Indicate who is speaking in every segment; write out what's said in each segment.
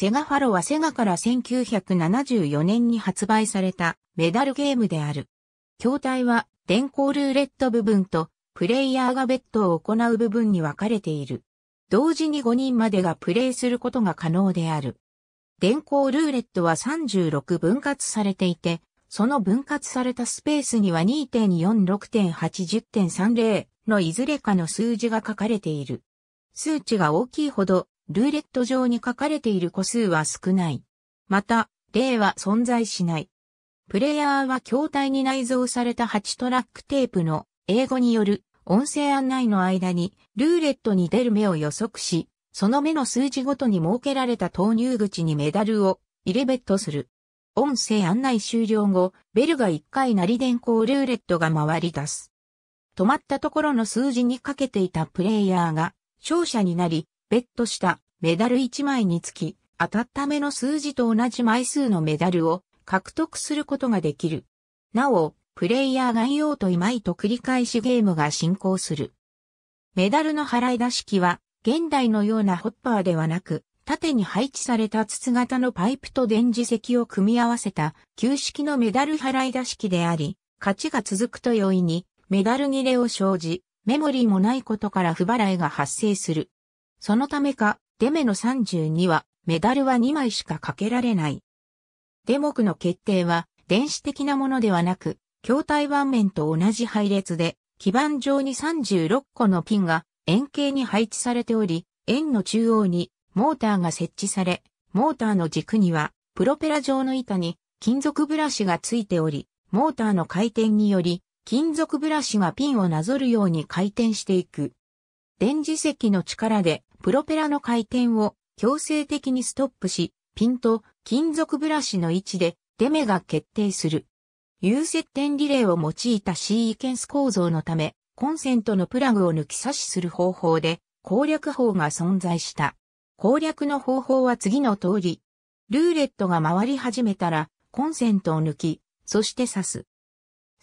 Speaker 1: セガファロはセガから1974年に発売されたメダルゲームである。筐体は電光ルーレット部分とプレイヤーがベッドを行う部分に分かれている。同時に5人までがプレイすることが可能である。電光ルーレットは36分割されていて、その分割されたスペースには2.46.80.30のいずれかの数字が書かれている。数値が大きいほどルーレット上に書かれている個数は少ない。また、例は存在しない。プレイヤーは筐体に内蔵された8トラックテープの英語による音声案内の間にルーレットに出る目を予測し、その目の数字ごとに設けられた投入口にメダルを入れベットする。音声案内終了後、ベルが1回鳴り電光ルーレットが回り出す。止まったところの数字にかけていたプレイヤーが勝者になり、ベットしたメダル1枚につき、当たった目の数字と同じ枚数のメダルを獲得することができる。なお、プレイヤーがいようといまいと繰り返しゲームが進行する。メダルの払い出し機は、現代のようなホッパーではなく、縦に配置された筒型のパイプと電磁石を組み合わせた旧式のメダル払い出し機であり、勝ちが続くと容易にメダル切れを生じ、メモリーもないことから不払いが発生する。そのためか、デメの32は、メダルは2枚しかかけられない。デモクの決定は、電子的なものではなく、筐体盤面と同じ配列で、基板上に36個のピンが円形に配置されており、円の中央にモーターが設置され、モーターの軸にはプロペラ状の板に金属ブラシがついており、モーターの回転により金属ブラシがピンをなぞるように回転していく。電磁石の力でプロペラの回転を強制的にストップし、ピンと金属ブラシの位置で出目が決定する。有接点リレーを用いたシーケンス構造のため、コンセントのプラグを抜き差しする方法で攻略法が存在した。攻略の方法は次の通り。ルーレットが回り始めたら、コンセントを抜き、そして刺す。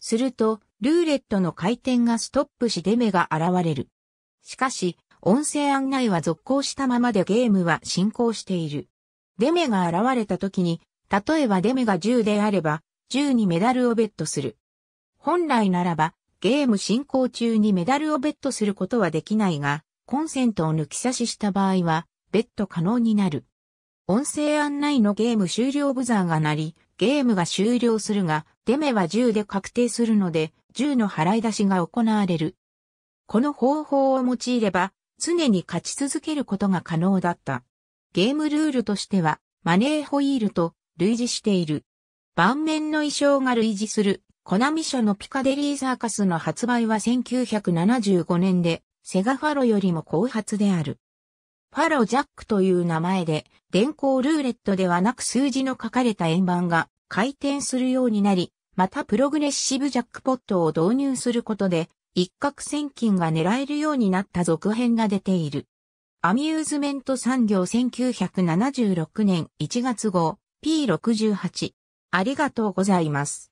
Speaker 1: すると、ルーレットの回転がストップし出目が現れる。しかし、音声案内は続行したままでゲームは進行している。デメが現れた時に、例えばデメが10であれば、10にメダルをベットする。本来ならば、ゲーム進行中にメダルをベットすることはできないが、コンセントを抜き差しした場合は、ベット可能になる。音声案内のゲーム終了ブザーが鳴り、ゲームが終了するが、デメは10で確定するので、10の払い出しが行われる。この方法を用いれば、常に勝ち続けることが可能だった。ゲームルールとしては、マネーホイールと類似している。盤面の衣装が類似する、コナミ社のピカデリーサーカスの発売は1975年で、セガファロよりも後発である。ファロジャックという名前で、電光ルーレットではなく数字の書かれた円盤が回転するようになり、またプログレッシブジャックポットを導入することで、一攫千金が狙えるようになった続編が出ている。アミューズメント産業1976年1月号 P68。ありがとうございます。